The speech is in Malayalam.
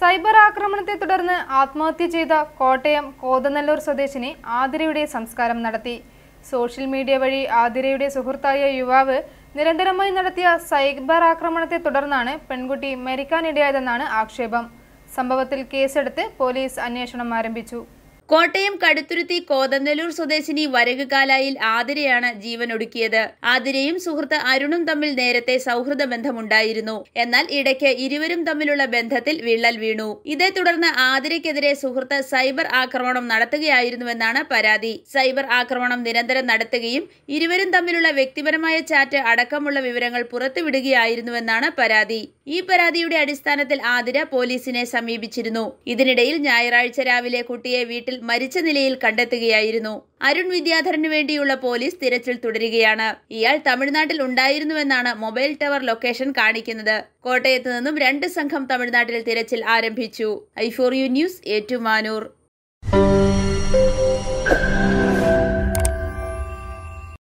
സൈബർ ആക്രമണത്തെ തുടർന്ന് ആത്മഹത്യ ചെയ്ത കോട്ടയം കോതനല്ലൂർ സ്വദേശിനി ആതിരയുടെ സംസ്കാരം നടത്തി സോഷ്യൽ മീഡിയ വഴി ആതിരയുടെ സുഹൃത്തായ യുവാവ് നിരന്തരമായി നടത്തിയ സൈബർ ആക്രമണത്തെ തുടർന്നാണ് പെൺകുട്ടി മരിക്കാനിടയായതെന്നാണ് ആക്ഷേപം സംഭവത്തിൽ കേസെടുത്ത് പോലീസ് അന്വേഷണം ആരംഭിച്ചു കോട്ടയം കടുത്തുരുത്തി കോതന്തലൂർ സ്വദേശിനി വരകുകാലായിൽ ആതിരയാണ് ഒടുക്കിയത് ആതിരയും സുഹൃത്ത് അരുണും തമ്മിൽ നേരത്തെ സൗഹൃദ ബന്ധമുണ്ടായിരുന്നു എന്നാൽ ഇടയ്ക്ക് ഇരുവരും തമ്മിലുള്ള ബന്ധത്തിൽ വിള്ളൽ വീണു ഇതേ തുടർന്ന് ആതിരയ്ക്കെതിരെ സുഹൃത്ത് സൈബർ ആക്രമണം നടത്തുകയായിരുന്നുവെന്നാണ് പരാതി സൈബർ ആക്രമണം നിരന്തരം നടത്തുകയും ഇരുവരും തമ്മിലുള്ള വ്യക്തിപരമായ ചാറ്റ് അടക്കമുള്ള വിവരങ്ങൾ പുറത്തുവിടുകയായിരുന്നുവെന്നാണ് പരാതി ഈ പരാതിയുടെ അടിസ്ഥാനത്തിൽ ആതിര പോലീസിനെ സമീപിച്ചിരുന്നു ഇതിനിടയിൽ ഞായറാഴ്ച രാവിലെ കുട്ടിയെ വീട്ടിൽ മരിച്ച നിലയിൽ കണ്ടെത്തുകയായിരുന്നു അരുൺ വിദ്യാധരന് വേണ്ടിയുള്ള പോലീസ് തിരച്ചിൽ തുടരുകയാണ് ഇയാൾ തമിഴ്നാട്ടിൽ ഉണ്ടായിരുന്നുവെന്നാണ് മൊബൈൽ ടവർ ലൊക്കേഷൻ കാണിക്കുന്നത് കോട്ടയത്ത് നിന്നും രണ്ട് സംഘം തമിഴ്നാട്ടിൽ തിരച്ചിൽ ആരംഭിച്ചു ഐഫോറിയു ന്യൂസ് ഏറ്റുമാനൂർ